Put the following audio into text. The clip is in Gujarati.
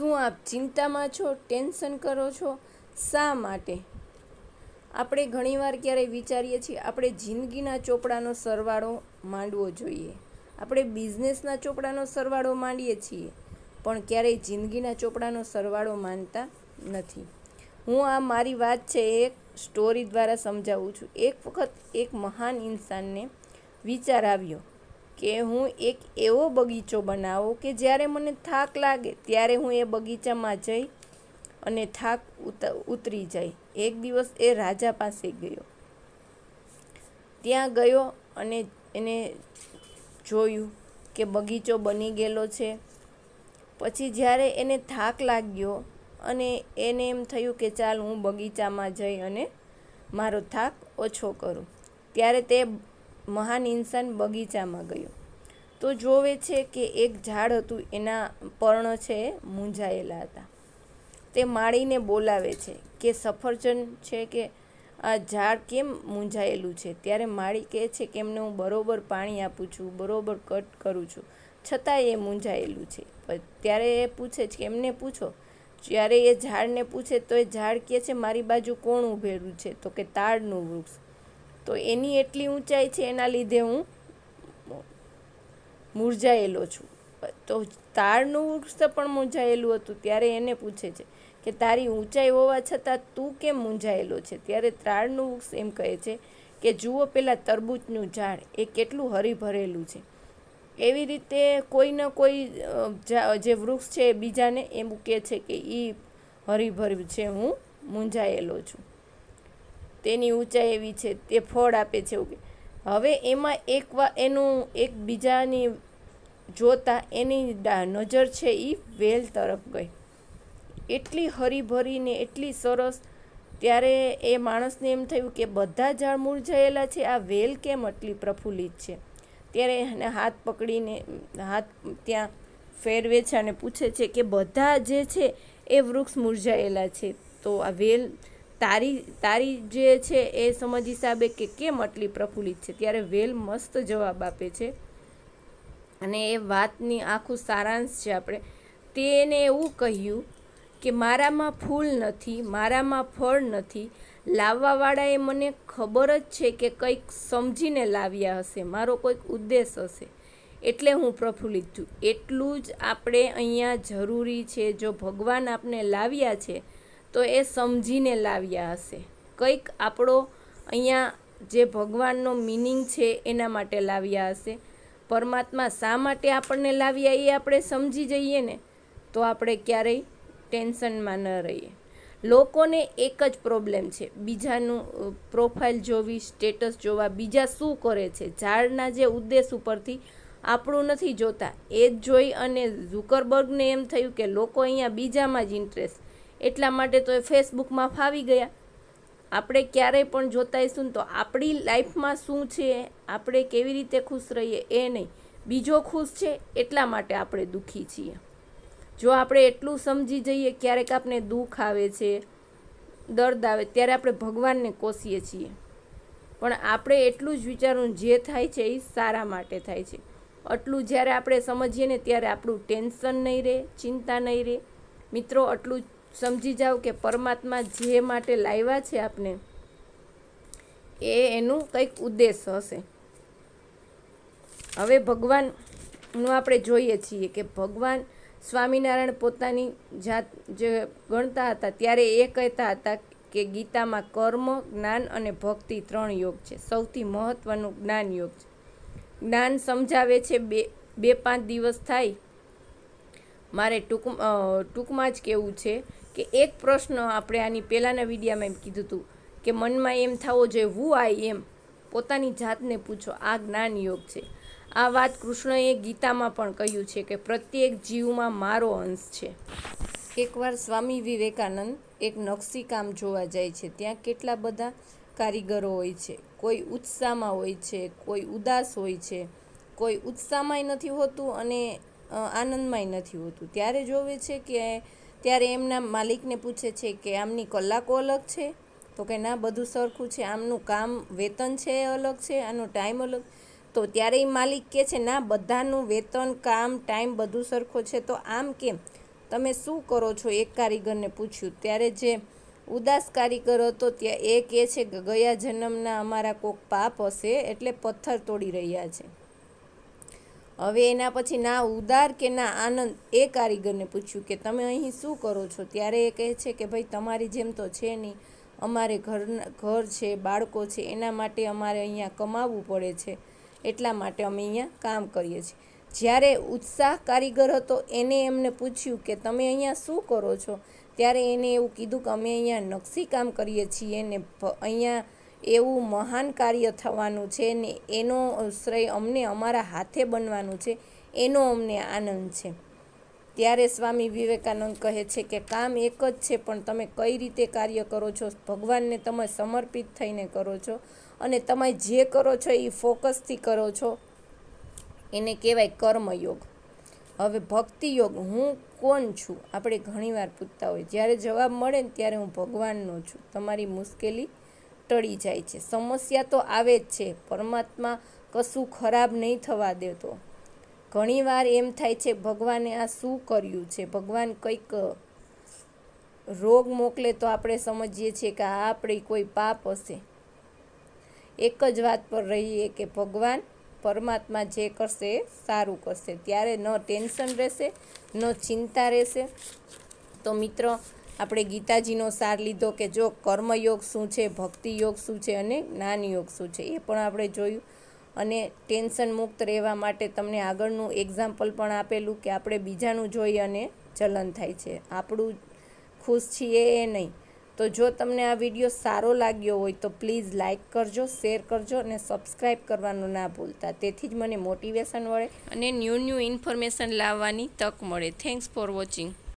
શું આપ ચિંતામાં છો ટેન્શન કરો છો શા માટે આપણે ઘણીવાર ક્યારેય વિચારીએ છીએ આપણે જિંદગીના ચોપડાનો સરવાળો માંડવો જોઈએ આપણે બિઝનેસના ચોપડાનો સરવાળો માંડીએ છીએ પણ ક્યારેય જિંદગીના ચોપડાનો સરવાળો માનતા નથી હું આ મારી વાત છે એક સ્ટોરી દ્વારા સમજાવું છું એક વખત એક મહાન ઇન્સાનને વિચાર આવ્યો કે હું એક એવો બગીચો બનાવું કે જ્યારે મને થાક લાગે ત્યારે હું એ બગીચામાં જઈ અને થાક ઉતરી જાય એક દિવસ એ રાજા પાસે ગયો ત્યાં ગયો અને એને જોયું કે બગીચો બની ગયેલો છે પછી જ્યારે એને થાક લાગ્યો અને એને એમ થયું કે ચાલ હું બગીચામાં જઈ અને મારો થાક ઓછો કરું ત્યારે તે મહાન ઇન્સાન બગીચામાં ગયો તો જોવે છે કે એક ઝાડ હતું એના પર્ણ છે મૂંઝાયેલા હતા તે માળીને બોલાવે છે કે સફરજન છે કે આ ઝાડ કેમ મૂંઝાયેલું છે ત્યારે માળી કહે છે કે એમને હું બરોબર પાણી આપું છું બરાબર કટ કરું છું છતાં એ મૂંઝાયેલું છે ત્યારે એ પૂછે છે એમને પૂછો જ્યારે એ ઝાડને પૂછે તો એ ઝાડ કહે છે મારી બાજુ કોણ ઉભેલું છે તો કે તાડનું વૃક્ષ તો એની એટલી ઊંચાઈ છે એના લીધે હું મૂરઝાયેલો છું તો તાળનું વૃક્ષ પણ મૂંઝાયેલું હતું ત્યારે એને પૂછે છે કે તારી ઊંચાઈ હોવા છતાં તું કેમ મૂંઝાયેલો છે ત્યારે તાળનું વૃક્ષ એમ કહે છે કે જુઓ પેલા તરબૂચનું ઝાડ એ કેટલું હરીભરેલું છે એવી રીતે કોઈ ન કોઈ જે વૃક્ષ છે એ બીજાને એમ કહે છે કે એ હરીભર્યું છે હું મૂંઝાયેલો છું તેની ઊંચાઈ એવી છે તે ફળ આપે છે એવું કે હવે એમાં એક વા એનું એકબીજાની જોતાં એની નજર છે એ વેલ તરફ ગઈ એટલી હરીભરીને એટલી સરસ ત્યારે એ માણસને એમ થયું કે બધા ઝાડ મૂરઝાયેલા છે આ વેલ કેમ આટલી પ્રફુલ્લિત છે ત્યારે એને હાથ પકડીને હાથ ત્યાં ફેરવે છે અને પૂછે છે કે બધા જે છે એ વૃક્ષ મૂરઝાયેલા છે તો આ વેલ તારી તારી જે છે એ સમજ હિસાબે કે કેમ આટલી પ્રફુલ્લિત છે ત્યારે વેલ મસ્ત જવાબ આપે છે અને એ વાતની આખું સારાંશ છે આપણે તેને એવું કહ્યું કે મારામાં ફૂલ નથી મારામાં ફળ નથી લાવવાવાળાએ મને ખબર જ છે કે કંઈક સમજીને લાવ્યા હશે મારો કોઈક ઉદ્દેશ હશે એટલે હું પ્રફુલ્લિત છું એટલું જ આપણે અહીંયા જરૂરી છે જો ભગવાન આપને લાવ્યા છે તો એ સમજીને લાવ્યા હશે કંઈક આપણો અહીંયા જે ભગવાનનો મિનિંગ છે એના માટે લાવ્યા હશે પરમાત્મા શા માટે આપણને લાવ્યા એ આપણે સમજી જઈએ ને તો આપણે ક્યારેય ટેન્શનમાં ન રહીએ લોકોને એક જ પ્રોબ્લેમ છે બીજાનું પ્રોફાઇલ જોવી સ્ટેટસ જોવા બીજા શું કરે છે ઝાડના જે ઉદ્દેશ ઉપરથી આપણું નથી જોતા એ જ જોઈ અને ઝુકરબર્ગને એમ થયું કે લોકો અહીંયા બીજામાં જ ઇન્ટરેસ્ટ એટલા માટે તો એ ફેસબુકમાં ફાવી ગયા આપણે ક્યારેય પણ જોતાઈશું તો આપણી લાઈફમાં શું છે આપણે કેવી રીતે ખુશ રહીએ એ નહીં બીજો ખુશ છે એટલા માટે આપણે દુઃખી છીએ જો આપણે એટલું સમજી જઈએ ક્યારેક આપણે દુઃખ આવે છે દર્દ આવે ત્યારે આપણે ભગવાનને કોસીએ છીએ પણ આપણે એટલું જ વિચારવું જે થાય છે એ સારા માટે થાય છે આટલું જ્યારે આપણે સમજીએ ને ત્યારે આપણું ટેન્શન નહીં રહે ચિંતા નહીં રહે મિત્રો આટલું સમજી જાઓ કે પરમાત્મા જે માટે લાવ્યા છે આપને એ એનું કંઈક ઉદ્દેશ હશે હવે ભગવાનનું આપણે જોઈએ છીએ કે ભગવાન સ્વામિનારાયણ પોતાની જાત જે ગણતા હતા ત્યારે એ કહેતા હતા કે ગીતામાં કર્મ જ્ઞાન અને ભક્તિ ત્રણ યોગ છે સૌથી મહત્ત્વનું જ્ઞાન યોગ છે જ્ઞાન સમજાવે છે બે બે પાંચ દિવસ થાય મારે ટૂંક ટૂંકમાં જ કેવું છે કે એક પ્રશ્ન આપણે આની પહેલાંના વિડીયામાં એમ કીધું હતું કે મનમાં એમ થવો જોઈએ વુ આઈ એમ પોતાની જાતને પૂછો આ જ્ઞાન યોગ છે આ વાત કૃષ્ણએ ગીતામાં પણ કહ્યું છે કે પ્રત્યેક જીવમાં મારો અંશ છે એકવાર સ્વામી વિવેકાનંદ એક નકશી કામ જોવા જાય છે ત્યાં કેટલા બધા કારીગરો હોય છે કોઈ ઉત્સાહમાં હોય છે કોઈ ઉદાસ હોય છે કોઈ ઉત્સાહમાંય નથી હોતું અને આનંદમાંય નથી હોતું ત્યારે જોવે છે કે ત્યારે એમના માલિકને પૂછે છે કે આમની કલાકો અલગ છે તો કે ના બધું સરખું છે આમનું કામ વેતન છે અલગ છે આનો ટાઈમ અલગ તો ત્યારે એ માલિક કહે છે ના બધાનું વેતન કામ ટાઈમ બધું સરખો છે તો આમ કેમ તમે શું કરો છો એક કારીગરને પૂછ્યું ત્યારે જે ઉદાસ કારીગર હતો ત્યાં એ કહે છે કે ગયા જન્મના અમારા કોઈક પાપ હશે એટલે પથ્થર તોડી રહ્યા છે હવે એના પછી ના ઉદાર કે ના આનંદ એ કારીગરને પૂછ્યું કે તમે અહીં શું કરો છો ત્યારે એ કહે છે કે ભાઈ તમારી જેમ તો છે નહીં અમારે ઘર ઘર છે બાળકો છે એના માટે અમારે અહીંયા કમાવવું પડે છે એટલા માટે અમે અહીંયા કામ કરીએ છીએ જ્યારે ઉત્સાહ કારીગર હતો એને એમને પૂછ્યું કે તમે અહીંયા શું કરો છો ત્યારે એને એવું કીધું કે અમે અહીંયા કામ કરીએ છીએ ને અહીંયા એવું મહાન કાર્ય થવાનું છે ને એનો શ્રેય અમને અમારા હાથે બનવાનું છે એનો અમને આનંદ છે ત્યારે સ્વામી વિવેકાનંદ કહે છે કે કામ એક જ છે પણ તમે કઈ રીતે કાર્ય કરો છો ભગવાનને તમે સમર્પિત થઈને કરો છો અને તમે જે કરો છો એ ફોકસથી કરો છો એને કહેવાય કર્મયોગ હવે ભક્તિયોગ હું કોણ છું આપણે ઘણીવાર પૂછતા હોય જ્યારે જવાબ મળે ને ત્યારે હું ભગવાનનો છું તમારી મુશ્કેલી ટળી જાય છે સમસ્યા તો આવે જ છે પરમાત્મા કશું ખરાબ નહીં થવા દેતો ઘણીવાર એમ થાય છે ભગવાને આ શું કર્યું છે ભગવાન કંઈક રોગ મોકલે તો આપણે સમજીએ છીએ કે આ આપણે કોઈ પાપ હશે એક જ વાત પર રહીએ કે ભગવાન પરમાત્મા જે કરશે એ સારું કરશે ત્યારે ન ટેન્શન રહેશે ન ચિંતા રહેશે તો મિત્રો આપણે ગીતાજીનો સાર લીધો કે જો કર્મયોગ શું છે ભક્તિયોગ શું છે અને જ્ઞાનયોગ શું છે એ પણ આપણે જોયું અને ટેન્શન મુક્ત રહેવા માટે તમને આગળનું એક્ઝામ્પલ પણ આપેલું કે આપણે બીજાનું જોઈ અને ચલન થાય છે આપણું ખુશ છીએ એ નહીં તો જો તમને આ વિડીયો સારો લાગ્યો હોય તો પ્લીઝ લાઇક કરજો શેર કરજો અને સબસ્ક્રાઈબ કરવાનું ના ભૂલતા તેથી જ મને મોટિવેશન મળે અને ન્યૂ ન્યૂ ઇન્ફોર્મેશન લાવવાની તક મળે થેન્ક્સ ફોર વોચિંગ